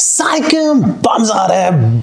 Cycle Banjar है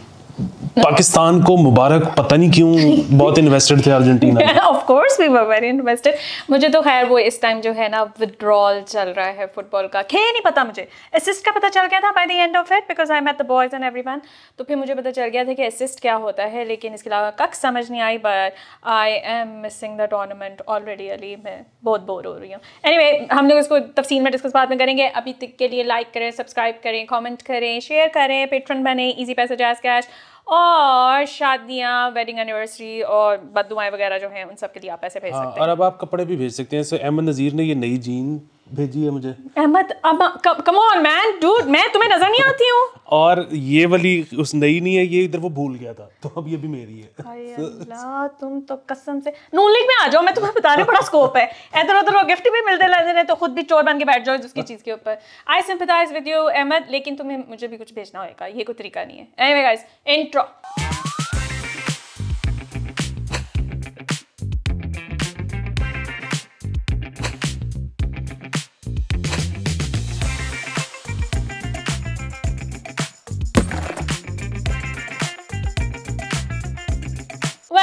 पाकिस्तान को मुबारक पता नहीं क्यों बहुत इन्वेस्टेड थे Argentina of course we were very invested मुझे तो खैर वो इस टाइम जो है ना विड्रॉल चल रहा है फुटबॉल का खे नहीं पता मुझे असिस्ट का पता चल गया था by the end of it because I met the boys and everyone तो फिर मुझे पता चल गया था कि असिस्ट क्या होता है लेकिन इसके अलावा कक्स समझ नहीं आई but I am missing the tournament already Ali मैं बहुत बोर हो रही हूँ एनी anyway, हम लोग इसको तफसील में डिस्कस बाद में करेंगे अभी तक के लिए लाइक करें सब्सक्राइब करें कॉमेंट करें शेयर करें पेट्रन बने ईजी पैसा जैस कैश और शादियाँ वेडिंग एनिवर्सरी और बदुआएँ वगैरह जो हैं उन सब के लिए आप पैसे भेज हाँ, सकते हैं और अब आप कपड़े भी भेज सकते हैं जैसे अहमद नज़ीर ने ये नई जीन भेजिए मुझे अहमद अब कम ऑन मैन डूड मैं तुम्हें नजर नहीं आती हूँ और ये वाली उस नई नहीं है ये इधर वो भूल गया था तो अब ये भी मेरी है अल्लाह तुम तो कसम से नून लीग में आ जाओ मैं तुम्हें बता रही हूँ बड़ा स्कोप है इधर उधर वो गिफ्ट भी मिलते रहते हैं तो खुद भी चोर बन के बैठ जाओ उसकी चीज़ के ऊपर I sympathise with you Ahmed लेकिन तुम्हें मुझे भी कुछ भेजना होगा ये कोई तरीका नहीं है anyway guys intro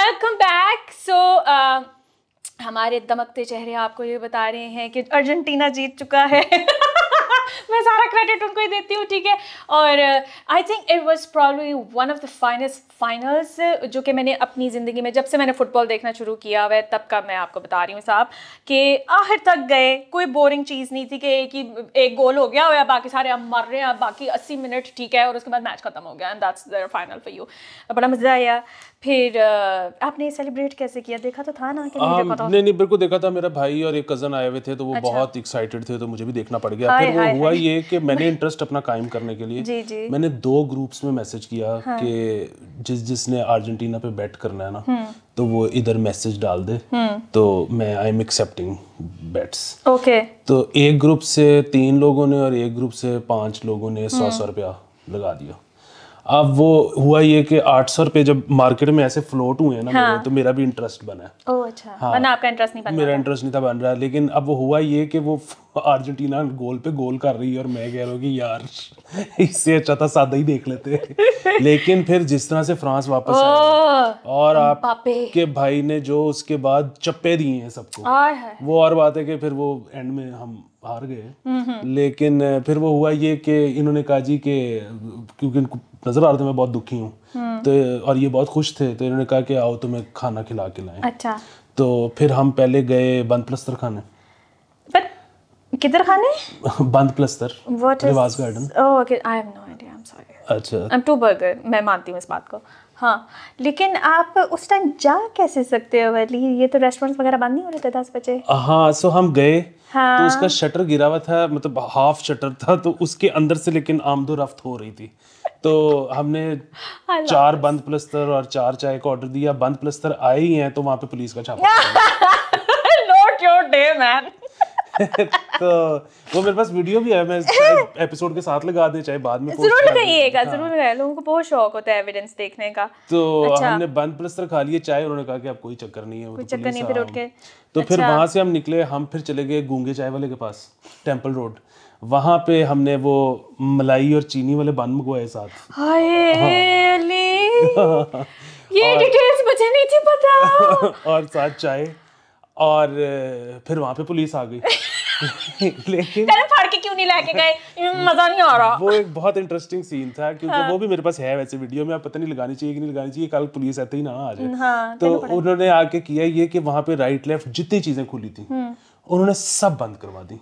welcome back so हमारे दमकते चेहरे आपको ये बता रहे हैं कि अर्जेंटीना जीत चुका है मैं सारा क्रेडिट उनको ही देती हूँ ठीक है और I think it was probably one of the finest finals जो कि मैंने अपनी ज़िंदगी में जब से मैंने फुटबॉल देखना शुरू किया हुआ है तब का मैं आपको बता रही हूँ साहब कि आखिर तक गए कोई बोरिंग चीज़ नहीं थी कि एक ही एक गोल हो गया या बाकी सारे हम मर रहे हैं बाकी अस्सी मिनट ठीक है और उसके बाद मैच खत्म हो गया and that's their final for you बड़ा मज़ा आया फिर आपने सेलिब्रेट कैसे किया देखा तो था ना कि नहीं देखा था नहीं नहीं बिल्कुल देखा था मेरा भाई और एक कज़न आए हुए थे तो वो अच्छा। बहुत एक्साइटेड थे तो मुझे भी देखना पड़ गया फिर वो हुआ ये कि मैंने इंटरेस्ट अपना कायम करने के लिए जी जी मैंने दो ग्रुप्स में मैसेज किया हाँ। कि जिस जिसने अर्जेंटीना पे बैट करना है ना हम्म। तो वो इधर मैसेज डाल दे हम्म। तो मैं I am accepting bets okay तो एक ग्रुप से तीन लोगों ने और एक ग्रुप से पांच लोगों ने सौ सौ रुपया लगा दिया अब वो हुआ ये कि आठ सौ जब मार्केट में ऐसे फ्लोट हुए हैं ना हाँ। तो मेरा भी इंटरेस्ट बना है अच्छा हाँ, आपका इंटरेस्ट नहीं मेरा इंटरेस्ट नहीं था बन रहा लेकिन अब वो हुआ ये कि वो अर्जेंटीना गोल पे गोल कर रही है और मैं कह रहा हूँ कि यार इससे अच्छा था सादा ही देख लेते लेकिन फिर जिस तरह से फ्रांस वापस आया और आपके भाई ने जो उसके बाद चप्पे दिए हैं सबको वो और बात है कि फिर वो एंड में हम हार गए लेकिन फिर वो हुआ ये कि इन्होंने कहा जी के क्योंकि इनको नजर आ रहा था मैं बहुत दुखी हूँ हम्म। तो और ये बहुत खुश थे तो इन्होंने कहा कि आओ तुम्हें खाना खिला के लाए अच्छा तो फिर हम पहले गए बंद प्लस्तर खाने किधर खाने बंद प्लस्तर what is Riwaj garden oh okay I have no idea I am sorry अच्छा आई एम टू बर्गर मैं मानती हूं इस बात को हाँ लेकिन आप उस टाइम जा कैसे सकते हो वाली ये तो रेस्टोरेंट्स वगैरह बंद नहीं हो रहे थे दस बजे हाँ सो हम गए तो हाँ। तो उसका शटर गिरा हुआ था मतलब हाफ शटर था तो उसके अंदर से लेकिन आमदो रफ्त हो रही थी तो हमने चार बंद प्लस्तर और चार चाय का ऑर्डर दिया बंद प्लस्तर आए ही हैं तो वहां पे पुलिस का छापा नोट योर डे मैन तो वो मेरे पास वीडियो भी है मैं एपिसोड के साथ लगा दे चाहे बाद में हाँ। जरूर लगाइएगा जरूर लगाइए लोगों को बहुत शौक होता है एविडेंस देखने का तो अच्छा। हमने बंद प्लस्तर खा लिए चाय उन्होंने कहा कि अब कोई चक्कर नहीं है कोई तो चक्कर नहीं फिर उठ के तो फिर अच्छा। वहां से हम निकले हम फिर चले गए गूंगे चाय वाले के पास टेम्पल रोड वहाँ पे हमने वो मलाई और चीनी वाले बन मंगवाए साथ हाय हाँ। ये डिटेल्स मुझे नहीं थी पता और साथ चाय और फिर वहां पे पुलिस आ गई लेकिन फाड़ के क्यों नहीं लेके गए मजा नहीं आ रहा वो एक बहुत इंटरेस्टिंग सीन था क्योंकि हाँ। वो भी मेरे पास है वैसे वीडियो में आप पता नहीं लगानी चाहिए कि नहीं लगानी चाहिए कल पुलिस आते ही ना आ जाए हाँ, तो उन्होंने आके किया ये कि वहां पे राइट लेफ्ट जितनी चीजें खुली थी हम्म। उन्होंने सब बंद करवा दी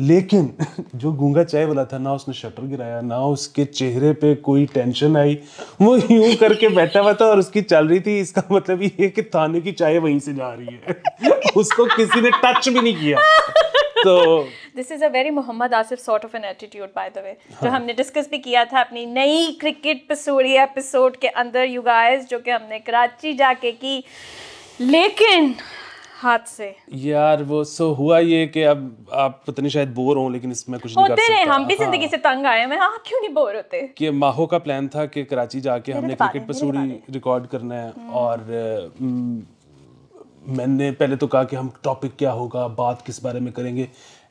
लेकिन जो गूंगा चाय वाला था ना उसने शटर गिराया ना उसके चेहरे पे कोई टेंशन आई वो यूं करके बैठा हुआ था और उसकी चल रही थी इसका मतलब ये कि थाने की चाय वहीं से जा रही है उसको किसी ने टच भी नहीं किया तो this is a very Mohammad Asif sort of an attitude by the way जो हाँ। हमने डिस्कस भी किया था अपनी नई क्रिकेट पसूरी एपिसोड के अंदर यू गाइस जो कि हमने कराची जाके की लेकिन हाथ से यार वो सो हुआ ये कि अब आप पता नहीं शायद बोर हो लेकिन इसमें कुछ नहीं कर सकते हम भी हाँ। जिंदगी हाँ। से तंग आए मैं आप हाँ, क्यों नहीं बोर होते कि माहो का प्लान था कि कराची जाके हमने क्रिकेट पसूरी रिकॉर्ड करना है हम्म। और मैंने पहले तो कहा कि हम टॉपिक क्या होगा बात किस बारे में करेंगे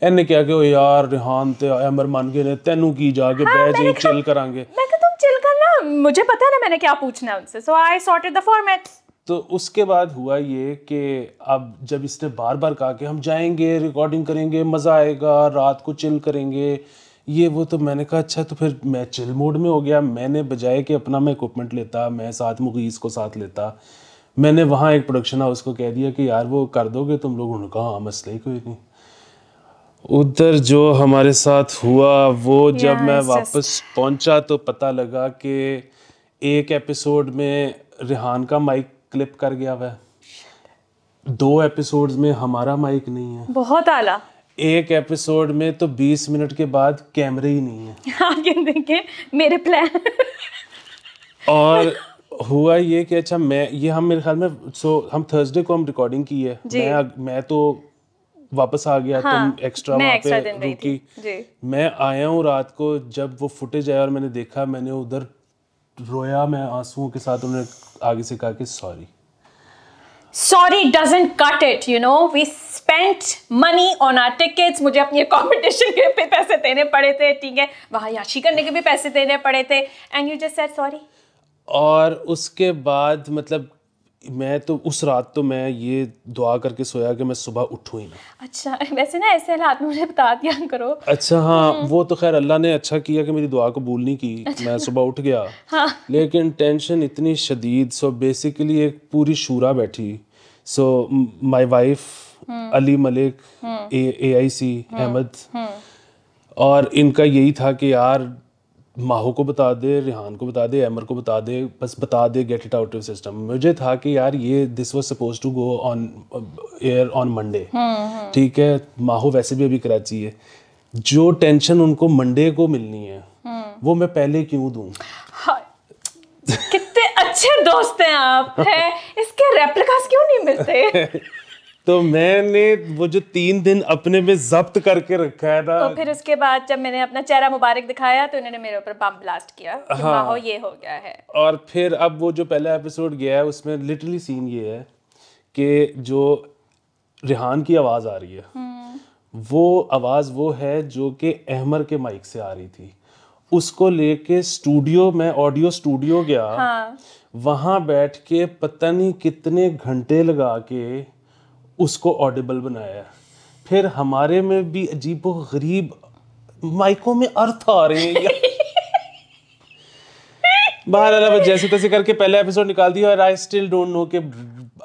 ਇਹਨੇ ਕਿਹਾ यार रिहान ते अमर मान के ने ਗਏ की जाके ਕੀ ਜਾ ਕੇ ਬਹਿ ਜੇ ਚਿਲ ਕਰਾਂਗੇ ਮੈਂ ਕਿਹਾ ਤੁਮ मुझे पता है ना मैंने क्या पूछना है उनसे so I sorted the format तो उसके बाद हुआ ये कि अब जब इसने बार बार कहा कि हम जाएंगे रिकॉर्डिंग करेंगे मज़ा आएगा रात को चिल करेंगे ये वो तो मैंने कहा अच्छा तो फिर मैं चिल मोड में हो गया मैंने बजाय कि अपना मैं इक्विपमेंट लेता मैं साथ मुगीस को साथ लेता मैंने वहाँ एक प्रोडक्शन हाउस को कह दिया कि यार वो कर दोगे तुम लोग उन्होंने कहा हाँ मसला ही कोई नहीं उधर जो हमारे साथ हुआ वो जब yeah, मैं वापस just... पहुंचा तो पता लगा कि एक एपिसोड में रिहान का माइक क्लिप कर गया वह दो एपिसोड्स में हमारा माइक नहीं है बहुत आला एक एपिसोड में तो 20 मिनट के बाद कैमरे ही नहीं है आगे हाँ, देखे मेरे प्लान और हुआ ये कि अच्छा मैं ये हम मेरे ख्याल में सो हम थर्सडे को हम रिकॉर्डिंग की है मैं मैं तो वापस आ गया हाँ, तुम एक्स्ट्रा वहाँ पे रुकी मैं आया हूँ रात को जब वो फुटेज आया और मैंने देखा मैंने उधर रोया मैं आंसुओं के साथ उन्होंने आगे से कहा कि sorry sorry doesn't cut it you know we spent money on our tickets मुझे अपने कॉम्पिटिशन के पे पैसे देने पड़े थे ठीक है वहाँ याशी करने के भी पैसे देने पड़े थे and you just said sorry और उसके बाद मतलब मैं तो उस रात तो मैं ये दुआ करके सोया कि मैं सुबह उठू ही ना अच्छा वैसे ना ऐसे हालात में मुझे बता दिया करो अच्छा हाँ हम्म। वो तो खैर अल्लाह ने अच्छा किया कि मेरी दुआ कबूल नहीं की अच्छा। मैं सुबह उठ गया हाँ। लेकिन टेंशन इतनी शदीद सो बेसिकली एक पूरी शूरा बैठी so my wife Ali Malik A I C Ahmed और इनका यही था कि यार माहू को बता दे रिहान को बता दे एमर को बता दे बस बता दे get it out of system मुझे था कि यार ये this was suppose to go on air on Monday ठीक है माहू वैसे भी अभी कराची है जो टेंशन उनको मंडे को मिलनी है हम्म। वो मैं पहले क्यों दू हाँ, कितने अच्छे दोस्त हैं आप हैं इसके रेप्लिकास क्यों नहीं मिलते तो मैंने वो जो तीन दिन अपने में जब्त करके रखा है था तो फिर उसके बाद जब मैंने अपना चेहरा मुबारक दिखाया तो इन्होंने मेरे ऊपर बम ब्लास्ट किया कि हाँ हो ये हो गया है और फिर अब वो जो पहला एपिसोड गया है उसमें लिटरली सीन ये है कि जो रिहान की आवाज़ आ रही है हम्म। वो आवाज़ वो है जो कि अहमर के माइक से आ रही थी उसको लेके स्टूडियो में ऑडियो स्टूडियो गया हाँ। वहां बैठ के पता नहीं कितने घंटे लगा के उसको ऑडिबल बनाया फिर हमारे में भी अजीब गरीब माइकों में अर्थ आ रहे हैं बाहर आला जैसे तैसे करके पहले एपिसोड निकाल दिया और आई स्टिल डोंट नो कि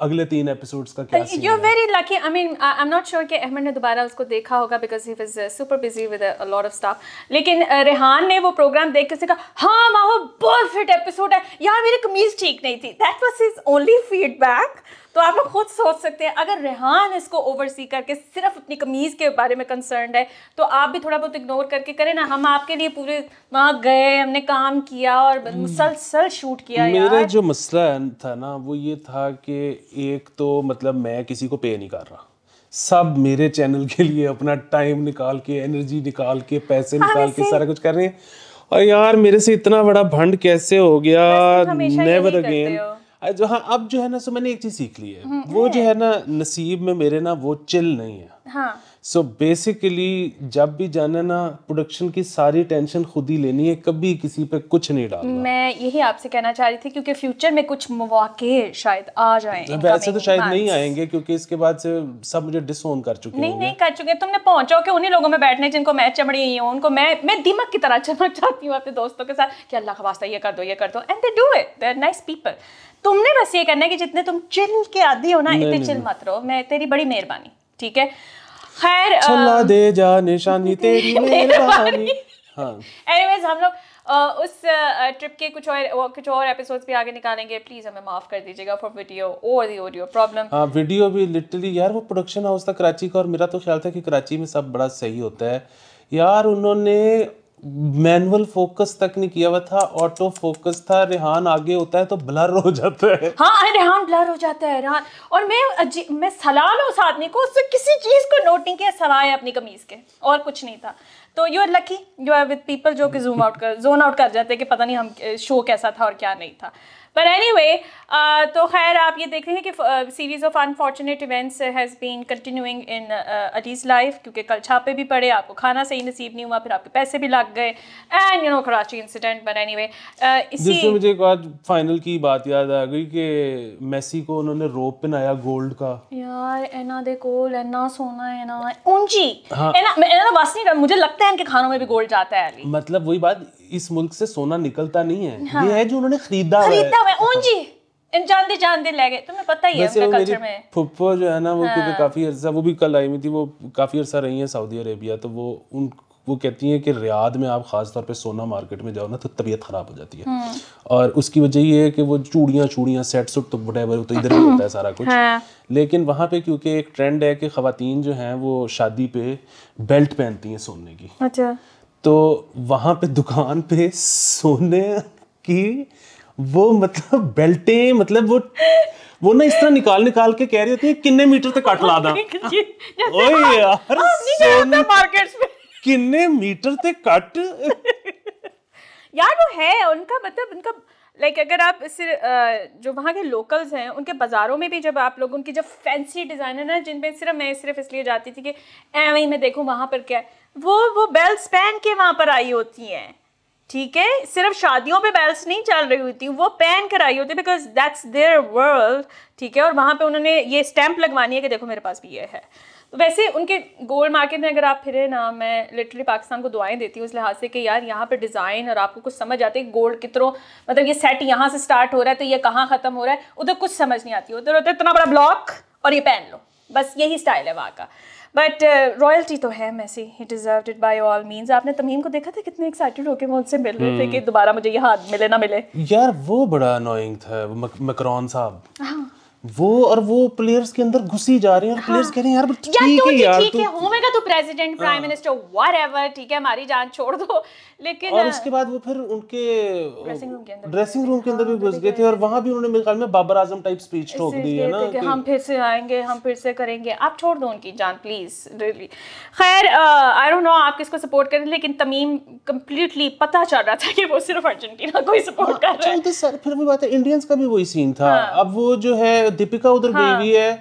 अगले तीन एपिसोड्स का क्या scene you are very lucky I mean I am not sure कि अहमद ने दोबारा उसको देखा होगा because he was super busy with a lot of staff लेकिन uh, रेहान ने वो प्रोग्राम देख के से कहा हां माहो बहुत फिट एपिसोड है यार मेरी कमीज ठीक नहीं थी that was his only feedback तो आप लोग खुद सोच सकते हैं अगर रेहान इसको ओवरसी करके सिर्फ अपनी कमीज़ के बारे में कंसर्न है तो आप भी थोड़ा बहुत इग्नोर करके करें ना हम आपके लिए पूरे वहाँ गए हमने काम किया और हम्म। मुसलसल शूट किया मेरा जो मसला था ना वो ये था कि एक तो मतलब मैं किसी को पे नहीं कर रहा सब मेरे चैनल के लिए अपना टाइम निकाल के एनर्जी निकाल के पैसे हाँ, निकाल के सारा कुछ कर रहे हैं और यार मेरे से इतना बड़ा भंड कैसे हो गया नेवर अगेन हाँ अब जो है ना सो मैंने एक चीज सीख ली है हम्म, वो जो है ना नसीब में मेरे ना वो चिल नहीं है हाँ सो बेसिकली जब भी जाना ना प्रोडक्शन की सारी टेंशन खुद ही लेनी है कभी किसी पे कुछ नहीं डालना मैं यही आपसे कहना चाह रही थी क्योंकि फ्यूचर में कुछ मौके शायद आ जाए वैसे तो शायद नहीं आएंगे क्योंकि इसके बाद से सब मुझे डिसोन कर चुके नहीं नहीं कर चुके तुमने पहुंचो के उन्हीं लोगों में बैठने जिनको मैं चमड़ी हुई हूँ उनको मैं मैं दिमाग की तरह चमक चाहती हूँ अपने दोस्तों के साथ कि अल्लाह का ये कर दो ये कर दो and they do it they are nice people तुमने बस ये करना है कि जितने तुम चिल के आदि हो ना इतने चिल मत रहो मैं तेरी बड़ी मेहरबानी ठीक है खैर छल्ला दे जा निशानी तेरी मेहरबानी हाँ एनीवेज हम लोग उस ट्रिप के कुछ और कुछ और एपिसोड्स भी आगे निकालेंगे प्लीज हमें माफ कर दीजिएगा फॉर वीडियो और दी ऑडियो प्रॉब्लम हाँ वीडियो भी लिटरली यार वो प्रोडक्शन हाउस था कराची का और मेरा तो ख्याल था कि कराची में सब बड़ा सही होता है यार उन्होंने मैनुअल फोकस तक नहीं किया हुआ था ऑटो फोकस था रेहान आगे होता है तो ब्लर हो जाता है हाँ रेहान ब्लर हो जाता है रेहान और मैं मैं सलाल उस आदमी को उससे किसी चीज़ को नोट नहीं किया सवाए अपनी कमीज़ के और कुछ नहीं था तो you are lucky you are with people जो कि जूम आउट कर जोन आउट कर जाते हैं कि पता नहीं हम शो कैसा था और क्या नहीं था बट एनी वे तो खैर आप ये देख रहे हैं कि series of unfortunate events has been continuing in Ali's life क्योंकि कल छापे भी पड़े आपको खाना सही नसीब नहीं हुआ फिर आपके पैसे भी लग गए and you know Karachi incident but anyway इसी मुझे एक बात फाइनल की बात याद आ गई कि मेसी को उन्होंने रोप पहनाया गोल्ड का यार एना दे कोल एना सोना है ना ऊंची हाँ। एना एना तो बस नहीं मुझे लगता है इनके खानों में भी गोल्ड जाता है मतलब वही बात इस मुल्क से सोना निकलता नहीं है हाँ। ये है जो उन्होंने खरीदा खरीदा हुआ है ऊंची जानते जानते ले गए तुम्हें पता ही है कल्चर में जो है ना वो हाँ। काफी अरसा वो भी कल आई हुई थी वो काफी अरसा रही है सऊदी अरेबिया तो वो उन वो कहती हैं कि रियाद में आप ख़ास तौर पे सोना मार्केट में जाओ ना तो तबीयत ख़राब हो जाती है हाँ। और उसकी वजह ये है कि वो चूड़िया चूड़िया सेट सुट तो वटेवर तो इधर ही होता है सारा कुछ हाँ। लेकिन वहां पे क्योंकि एक ट्रेंड है कि खातन जो हैं वो शादी पे बेल्ट पहनती हैं सोने की अच्छा तो वहाँ पे दुकान पे सोने की वो मतलब बेल्टें मतलब वो वो ना इस तरह निकाल निकाल के कह रही होती है किन्ने मीटर तक कट ला यार सोने मार्केट्स में किन्ने मीटर तक कट यार वो है उनका मतलब उनका लाइक like, अगर आप इस जो वहाँ के लोकल्स हैं उनके बाज़ारों में भी जब आप लोग उनकी जब फैंसी डिज़ाइन है ना जिन पे सिर्फ मैं सिर्फ इसलिए जाती थी कि ए वही मैं देखूँ वहाँ पर क्या है वो वो बेल्स पहन के वहाँ पर आई होती हैं ठीक है सिर्फ शादियों पे बेल्स नहीं चल रही होती वो पहन कर आई होती है बिकॉज दैट्स देयर वर्ल्ड ठीक है और वहाँ पे उन्होंने ये स्टैंप लगवानी है कि देखो मेरे पास भी ये है तो वैसे उनके गोल्ड मार्केट में अगर आप फिरे ना मैं लिटरली पाकिस्तान को दुआएं देती हूँ उस लिहाज से कि यार यहाँ पर डिज़ाइन और आपको कुछ समझ आती है गोल्ड कितरो मतलब ये सेट यहाँ से स्टार्ट हो रहा है तो ये कहाँ ख़त्म हो रहा है उधर कुछ समझ नहीं आती उधर है इतना बड़ा ब्लॉक और ये पहन लो बस यही स्टाइल है वहाँ का बट रॉयल्टी uh, तो है Messi he deserve it by all means आपने तमीम को देखा था कितने एक्साइटेड होकर वो उनसे मिल रहे थे कि हम्म। दोबारा मुझे यहाँ मिले ना मिले यार वो बड़ा अनोइंग था मकरॉन साहब हाँ। वो और वो प्लेयर्स के अंदर घुसी जा रहे हैं और हाँ। प्लेयर्स कह रहे हैं यार ठीक है तो यार ठीक तो है होमेगा तो प्रेसिडेंट प्राइम मिनिस्टर व्हाटएवर ठीक है हमारी जान छोड़ दो लेकिन और उसके बाद वो फिर उनके ड्रेसिंग रूम के अंदर भी हाँ, घुस गए थे और वहां भी उन्होंने मेरे में बाबर आजम टाइप स्पीच ठोक दी है ना कि हम फिर से आएंगे हम फिर से करेंगे आप छोड़ दो उनकी जान प्लीज रियली खैर आई डोंट नो आप किसको सपोर्ट करें लेकिन तमीम कम्प्लीटली पता चल रहा था कि वो सिर्फ अर्जेंटीना को ही हाँ, सपोर्ट कर रहा अच्छा, है फिर भी बात है इंडियंस का भी वही सीन था हाँ। अब वो जो है दीपिका उधर गई हुई है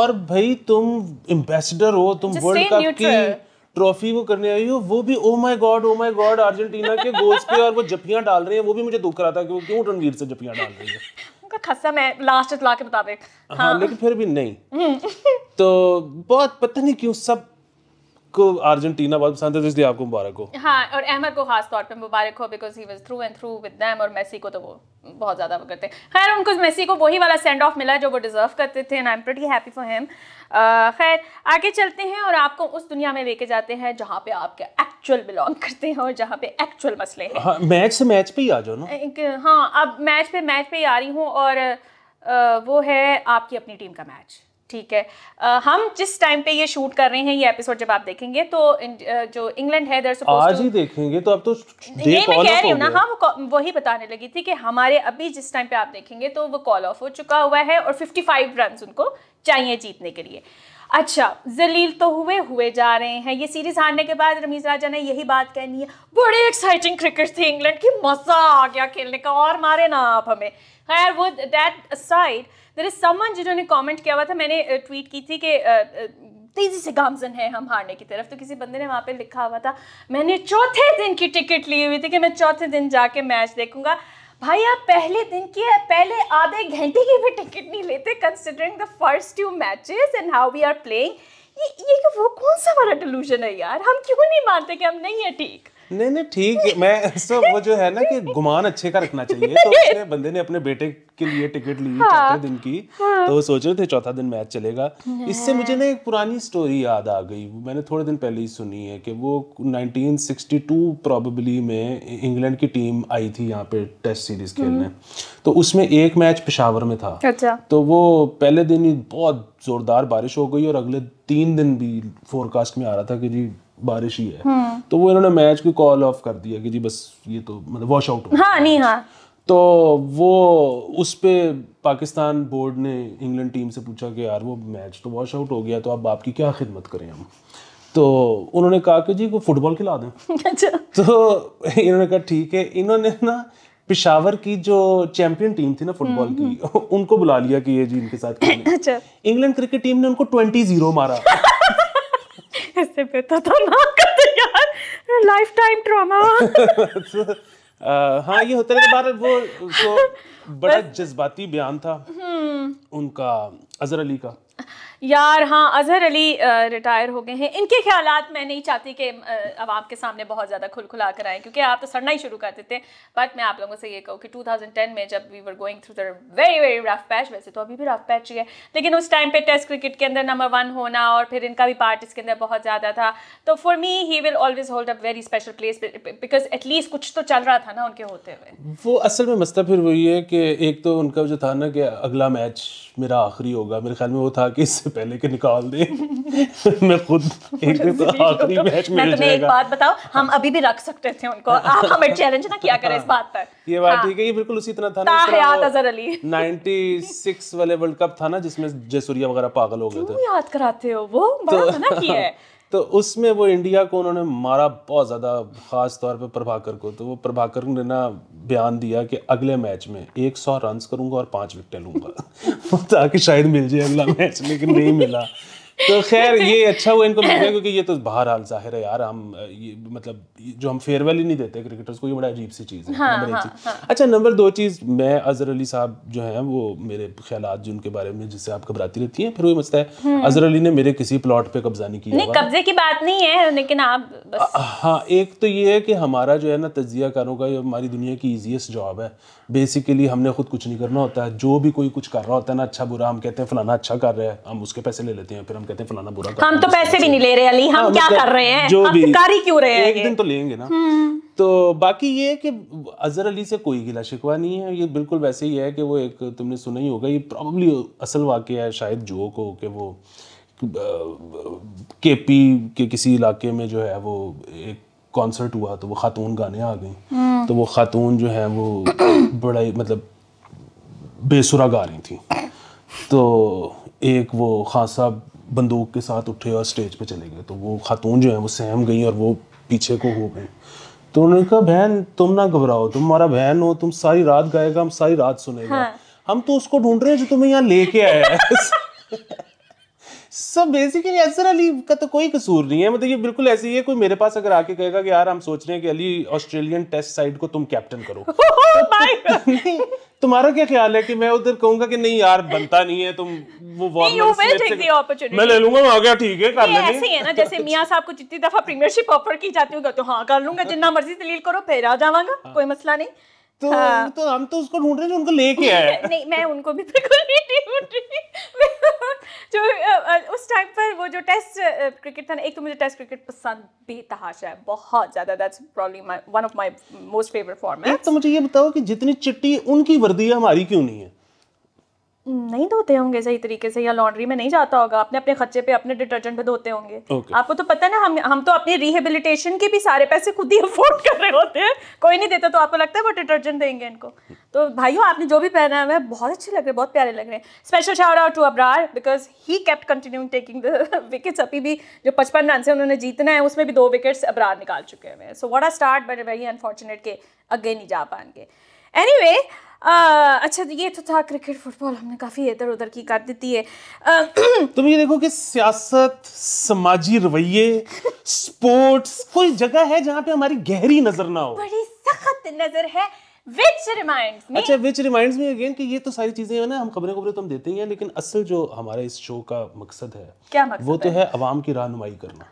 और भाई तुम एम्बेसडर हो तुम वर्ल्ड कप की ट्रॉफी वो करने आई हो वो भी oh my God oh my God Argentina के गोल्स पे और वो जपियां डाल रही है वो भी मुझे दुख रहा था कि वो क्यों रणवीर से जपियां डाल रही है उनका खसम है लास्ट इतला के मुताबिक हाँ, हाँ लेकिन फिर भी नहीं हम्म। तो बहुत पता नहीं क्यों सब आपको अर्जेंटीना बहुत पसंद है तो इसलिए आपको मुबारक हो हाँ और अहमद को खास तौर पे मुबारक हो because he was through and through with them और मेसी को तो वो बहुत ज़्यादा वो करते हैं खैर उनको मेसी को वही वाला सेंड ऑफ मिला जो वो डिज़र्व करते थे and I am pretty happy for him खैर आगे चलते हैं और आपको उस दुनिया में लेके जाते हैं जहाँ पे आपके एक्चुअल बिलोंग करते हैं और जहाँ पे एक्चुअल मसले हैं मैच हाँ, से मैच पे ही आ जाओ ना एक, हाँ अब मैच पे मैच पे ही आ रही हूँ और वो है आपकी अपनी टीम का मैच ठीक है uh, हम जिस टाइम पे ये शूट कर रहे हैं ये एपिसोड जब आप देखेंगे तो जो इंग्लैंड है आज ही देखेंगे तो अब तो ये मैं कह रही हूँ ना हाँ वही बताने लगी थी कि हमारे अभी जिस टाइम पे आप देखेंगे तो वो कॉल ऑफ हो चुका हुआ है और 55 रन उनको चाहिए जीतने के लिए अच्छा जलील तो हुए हुए जा रहे हैं ये सीरीज हारने के बाद रमीज राजा ने यही बात कहनी है बड़ी एक्साइटिंग क्रिकेट थी इंग्लैंड की मजा आ गया खेलने का और मारे ना आप हमें खैर वो that side there is someone जिन्होंने कमेंट किया हुआ था मैंने ट्वीट की थी कि तेज़ी से गामजन है हम हारने की तरफ तो किसी बंदे ने वहाँ पे लिखा हुआ था मैंने चौथे दिन की टिकट ली हुई थी कि मैं चौथे दिन जाके मैच देखूंगा भाई आप पहले दिन की पहले आधे घंटे की भी टिकट नहीं लेते considering the first two matches and how we are playing ये ये वो कौन सा वाला डिलूजन है यार हम क्यों नहीं मानते कि हम नहीं है ठीक नहीं नहीं ठीक है मैं सो वो जो है ना कि गुमान अच्छे का रखना चाहिए तो उसने बंदे ने अपने बेटे के लिए टिकट ली हाँ, चौथे दिन की हाँ, तो वो सोच रहे थे चौथा दिन मैच चलेगा हाँ। इससे मुझे ना एक पुरानी स्टोरी याद आ गई मैंने थोड़े दिन पहले ही सुनी है कि वो 1962 प्रोबेबली में इंग्लैंड की टीम आई थी यहाँ पे टेस्ट हम्म। सीरीज खेलने तो उसमें एक मैच पिशावर में था अच्छा तो वो पहले दिन ही बहुत जोरदार बारिश हो गई और अगले तीन दिन भी फोरकास्ट में आ रहा था कि जी बारिश ही है हम्म। तो वो इन्होंने मैच को कॉल ऑफ कर दिया कि जी बस ये तो मतलब वॉश आउट हाँ नहीं हाँ तो वो उस पर पाकिस्तान बोर्ड ने इंग्लैंड टीम से पूछा कि यार वो मैच तो वॉश आउट हो गया तो अब आपकी क्या खिदमत करें हम तो उन्होंने कहा कि जी को फुटबॉल खिला दें अच्छा तो इन्होंने कहा ठीक है इन्होंने ना पिशावर की जो चैंपियन टीम थी ना फुटबॉल हम्म, की हम्म। उनको बुला लिया कि ये जी इनके साथ अच्छा इंग्लैंड क्रिकेट टीम ने उनको ट्वेंटी जीरो मारा इससे बेहतर तो, तो ना करते यार लाइफ टाइम ट्रॉमा हाँ ये होता है बारे वो तो बड़ा जज्बाती बयान था हम्म। उनका अजहर अली का यार हाँ अजहर अली रिटायर हो गए हैं इनके ख्याल मैं नहीं चाहती कि अब आपके सामने बहुत ज़्यादा खुल खुला कर आएँ क्योंकि आप तो सड़ना ही शुरू कर देते हैं बट मैं आप लोगों से ये कहूँ कि 2010 में जब we were going through the very very rough patch वैसे तो अभी भी रफ पैच ही है लेकिन उस टाइम पर टेस्ट क्रिकेट के अंदर नंबर वन होना और फिर इनका भी पार्ट इसके अंदर बहुत ज़्यादा था तो for me he will always hold a very special place because at least कुछ तो चल रहा था ना उनके होते हुए वो असल में मसला फिर वही है कि एक तो उनका जो था ना कि अगला मैच मेरा आखिरी होगा मेरे ख्याल में वो था कि इससे से पहले के निकाल दे मैं खुद एक दिन तो आखिरी मैच में मैं तुम्हें एक बात बताओ हम अभी भी रख सकते थे उनको आप हमें चैलेंज ना किया करें इस बात पर ये बात हाँ। ठीक है ये बिल्कुल उसी तरह था ना अजहर अली 96 वाले वर्ल्ड कप था ना जिसमें जसूरिया वगैरह पागल हो गए थे याद कराते हो वो तो बड़ा मना किया है तो उसमें वो इंडिया को उन्होंने मारा बहुत ज़्यादा ख़ास तौर पे प्रभाकर को तो वो प्रभाकर ने ना बयान दिया कि अगले मैच में 100 रन्स करूंगा और पांच विकेट लूंगा ताकि शायद मिल जाए अगला मैच लेकिन नहीं मिला तो खैर ये अच्छा हुआ इनको मिल गया क्योंकि ये तो बहरहाल जाहिर है यार हम ये मतलब जो हम फेयरवेल ही नहीं देते क्रिकेटर्स को ये बड़ा अजीब सी चीज़ है हाँ, नंबर हाँ, हाँ. अच्छा नंबर दो चीज़ मैं अजहर अली साहब जो हैं वो मेरे ख्याल उनके बारे में जिससे आप घबराती रहती हैं फिर वही मसला है हम्म। अजहर अली ने मेरे किसी प्लॉट पे कब्जा नहीं किया कब्जे की बात नहीं है लेकिन आप हाँ एक तो ये है कि हमारा जो है ना तजिया कारों का हमारी दुनिया की ईजिएस्ट जॉब है बेसिकली हमने खुद कुछ नहीं करना होता है जो भी कोई कुछ कर रहा होता है ना अच्छा बुरा हम कहते हैं फलाना अच्छा कर रहा है हम उसके पैसे ले लेते हैं फिर हम कहते हैं फलाना बुरा हम तो पैसे भी नहीं ले रहे अली हम हाँ, क्या मतलब कर रहे हैं जो भी तो क्यों रहे एक दिन तो लेंगे ना हम्म। तो बाकी ये है कि अजहर अली से कोई गिला शिकवा नहीं है ये बिल्कुल वैसे ही है कि वो एक तुमने सुना ही होगा ये प्रॉब्ली असल वाक्य है शायद जो को कि वो के पी के किसी इलाके में जो है वो एक कॉन्सर्ट हुआ तो वो खातून गाने आ गई हम्म। तो वो खातून जो है वो बड़ा ही मतलब बेसुरा गा रही थी तो एक वो खान साहब बंदूक के साथ उठे और स्टेज पे चले गए तो वो खातून जो है वो सहम गई और वो पीछे को हो गई तो उन्होंने कहा बहन तुम ना घबराओ तुम हमारा बहन हो तुम सारी रात गाएगा हम सारी रात सुनेगा हाँ। हम तो उसको ढूंढ रहे हैं जो तुम्हें यहाँ लेके आया है सब बेसिकली अजहर अली का तो कोई कसूर नहीं है मतलब ये बिल्कुल ऐसे ही है कोई मेरे पास अगर आके कहेगा कि यार हम सोच रहे हैं कि अली ऑस्ट्रेलियन टेस्ट साइड को तुम कैप्टन करो oh तो, तुम्हारा क्या ख्याल है कि मैं उधर कहूंगा कि नहीं यार बनता नहीं है तुम वो मैं ले लूंगा मैं गया ठीक है कर लेंगे ऐसे है ना जैसे मियां साहब को जितनी दफा प्रीमियरशिप ऑफर की जाती होगा तो हाँ कर लूंगा हाँ। जितना मर्जी दलील करो फिर आ जाऊंगा हाँ। कोई मसला नहीं तो हाँ। तो हम तो उसको ढूंढ रहे हैं जो उनको लेके आए नहीं मैं उनको भी बिल्कुल तो नहीं ढूंढ रही जो उस टाइम पर वो जो टेस्ट क्रिकेट था ना एक तो मुझे टेस्ट क्रिकेट पसंद बेतहाशा है बहुत ज़्यादा that's problem my one of my most favourite format तो मुझे ये बताओ कि जितनी चिट्टी उनकी वर्दी है हमारी क्यों नहीं है नहीं धोते होंगे सही तरीके से या लॉन्ड्री में नहीं जाता होगा आपने अपने खर्चे पे अपने डिटर्जेंट पे धोते होंगे okay. आपको तो पता है ना हम हम तो अपने रिहेबिलिटेशन के भी सारे पैसे खुद ही अफोर्ड कर रहे होते हैं कोई नहीं देता तो आपको लगता है वो डिटर्जेंट देंगे इनको तो भाइयों आपने जो भी पहना है बहुत अच्छे लग रहे बहुत प्यारे लग रहे हैं special shower to Abrar because he kept continue taking the wickets अभी भी जो पचपन रन से उन्होंने जीतना है उसमें भी दो विकेट्स अब्रार निकाल चुके हैं so what are start but very unfortunate के अगे नहीं जा पाएंगे एनी anyway, आ, अच्छा ये तो था क्रिकेट फुटबॉल हमने काफ़ी इधर उधर की कर देती है तुम ये देखो कि सियासत समाजी रवैये स्पोर्ट्स कोई जगह है जहाँ पे हमारी गहरी नजर ना हो बड़ी सख्त नजर है Which reminds me. अच्छा विच रिमाइंड्स मी अगेन कि ये तो सारी चीजें ना हम खबरें खबरें तो हम देते ही हैं लेकिन असल जो हमारे इस शो का मकसद है क्या मकसद वो है? तो है अवाम की रहनुमाई करना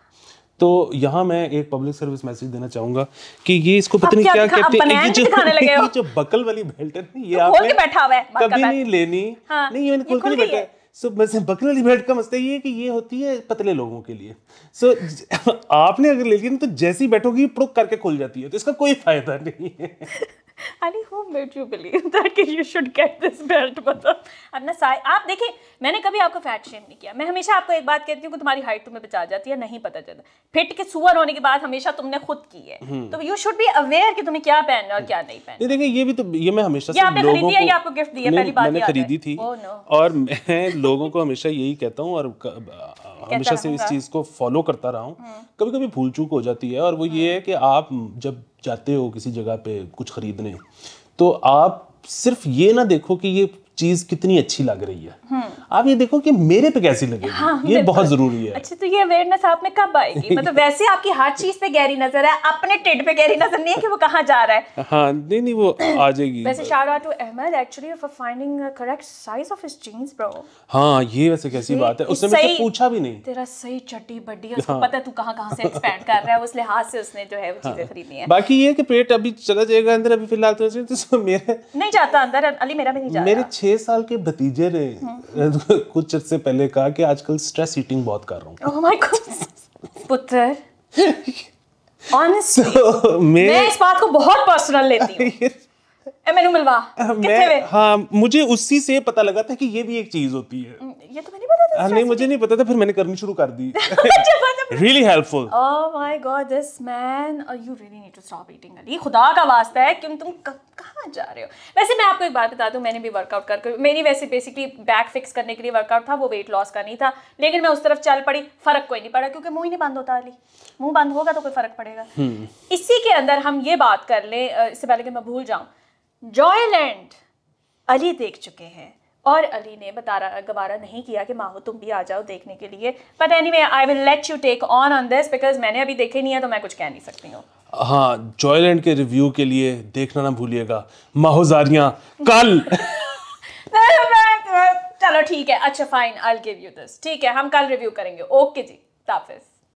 तो यहाँ मैं एक पब्लिक सर्विस मैसेज देना चाहूंगा कि ये इसको पता नहीं क्या कहते हैं ये जो ये जो बकल वाली बेल्ट है ये तो आपने बैठा हुआ है कभी नहीं लेनी हाँ, नहीं ये खुल के नहीं बैठा सो वैसे बकल वाली बेल्ट का मसला ये है कि ये होती है पतले लोगों के लिए सो so, आपने अगर ले लिया ना तो जैसी बैठोगी प्रुक करके खुल जाती है तो इसका कोई फायदा नहीं है Ali who made you believe that कि you should get this belt मतलब अपना साइज आप देखिए मैंने कभी आपको फैट शेम नहीं किया मैं हमेशा आपको एक बात कहती हूँ कि तुम्हारी हाइट तुम्हें बचा जाती है नहीं पता चलता फिट के सुअर होने के बाद हमेशा तुमने खुद की है हम्म। तो यू शुड बी अवेयर कि तुम्हें क्या पहनना और क्या नहीं पहनना देखिए ये भी तो ये मैं हमेशा ये आपने खरीदी है या आपको गिफ्ट दिया पहली बार मैंने खरीदी थी oh, और मैं लोगों को हमेशा यही कहता हूँ और हमेशा से इस चीज़ को फॉलो करता रहा हूँ कभी कभी भूल चूक हो जाती है और वो ये है कि आप जब जाते हो किसी जगह पे कुछ खरीदने तो आप सिर्फ ये ना देखो कि ये चीज कितनी अच्छी लग रही है हम्म। आप ये देखो कि मेरे पे कैसी लगेगी हाँ, ये बहुत जरूरी है अच्छा तो ये अवेयरनेस आप में कब आएगी मतलब वैसे आपकी हर चीज पे गहरी नजर है अपने टिड पे गहरी नजर नहीं है कि वो कहाँ जा रहा है हाँ नहीं नहीं वो आ जाएगी वैसे shout out to Ahmed actually for finding correct size of his jeans bro हाँ ये वैसे कैसी बात है उसने मुझसे पूछा भी नहीं तेरा सही चट्टी बड्डी उसको हाँ। पता है तू कहां कहां से एक्सपेंड कर रहा है उस लिहाज से उसने जो है वो चीजें हाँ। खरीदी है बाकी ये कि पेट अभी चला जाएगा अंदर अभी फिलहाल तो, तो मेरे नहीं जाता अंदर अली मेरा भी नहीं जाता रहा मेरे साल के भतीजे ने हम्म। कुछ से पहले कहा कि आजकल स्ट्रेस ईटिंग बहुत कर रहा हूँ oh पुत्र Honestly, so, मैं, इस बात को बहुत पर्सनल लेती हूँ मैंने मिलवा हाँ, मैं हाँ मुझे उसी से पता लगा था कि ये भी एक चीज होती है हम्म, ये तो मैंने पता था हाँ, नहीं मुझे नहीं पता था फिर मैंने करनी शुरू कर दी really helpful oh my God this man you really need to stop eating Ali खुदा का वास्ता है क्यों तुम कहाँ जा रहे हो वैसे मैं आपको एक बात बता दूँ मैंने भी वर्कआउट करके मेरी वैसे बेसिकली बैक फिक्स करने के लिए वर्कआउट था वो वेट लॉस का नहीं था लेकिन मैं उस तरफ चल पड़ी फर्क कोई नहीं पड़ा क्योंकि मुँह ही नहीं बंद होता अली मुँह बंद होगा तो कोई फर्क पड़ेगा हम्म। इसी के अंदर हम ये बात कर लें इससे पहले कि मैं भूल जाऊँ जॉयलैंड अली देख चुके हैं और अली ने बता रहा गवारा नहीं किया कि माहो तुम भी आ जाओ देखने के लिए but anyway I will let you take on on this बिकॉज मैंने अभी देखे नहीं है तो मैं कुछ कह नहीं सकती हूँ हाँ जॉयलैंड के रिव्यू के लिए देखना ना भूलिएगा माहौजारियाँ कल चलो ठीक है अच्छा fine I give you this ठीक है हम कल रिव्यू करेंगे ओके जी ताफिज़